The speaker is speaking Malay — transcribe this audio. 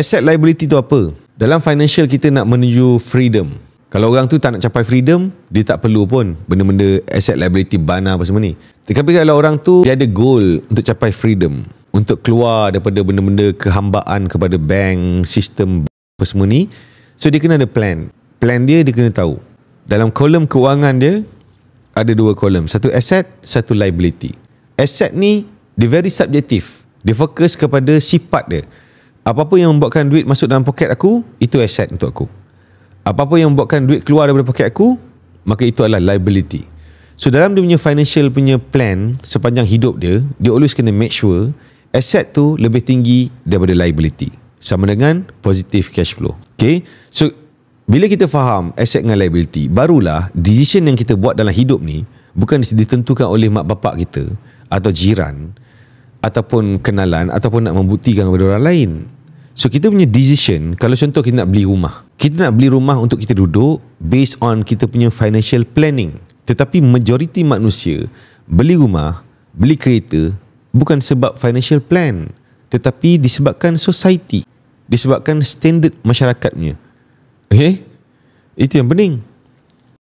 Asset liability tu apa? Dalam financial kita nak menuju freedom. Kalau orang tu tak nak capai freedom, dia tak perlu pun benda-benda asset liability bana apa semua ni. Tetapi kalau orang tu dia ada goal untuk capai freedom, untuk keluar daripada benda-benda kehambaan kepada bank, sistem apa semua ni, so dia kena ada plan. Plan dia dia kena tahu. Dalam kolom kewangan dia ada dua kolom, satu asset, satu liability. Asset ni dia very subjective. Dia fokus kepada sifat dia apa-apa yang membuatkan duit masuk dalam poket aku itu aset untuk aku apa-apa yang membuatkan duit keluar daripada poket aku maka itu adalah liability so dalam dia punya financial punya plan sepanjang hidup dia dia always kena make sure aset tu lebih tinggi daripada liability sama dengan positive cash flow Okay, so bila kita faham aset dengan liability barulah decision yang kita buat dalam hidup ni bukan ditentukan oleh mak bapak kita atau jiran ataupun kenalan ataupun nak membuktikan kepada orang lain. So kita punya decision kalau contoh kita nak beli rumah. Kita nak beli rumah untuk kita duduk based on kita punya financial planning. Tetapi majoriti manusia beli rumah, beli kereta bukan sebab financial plan tetapi disebabkan society, disebabkan standard masyarakatnya. Okay, Itu yang pening.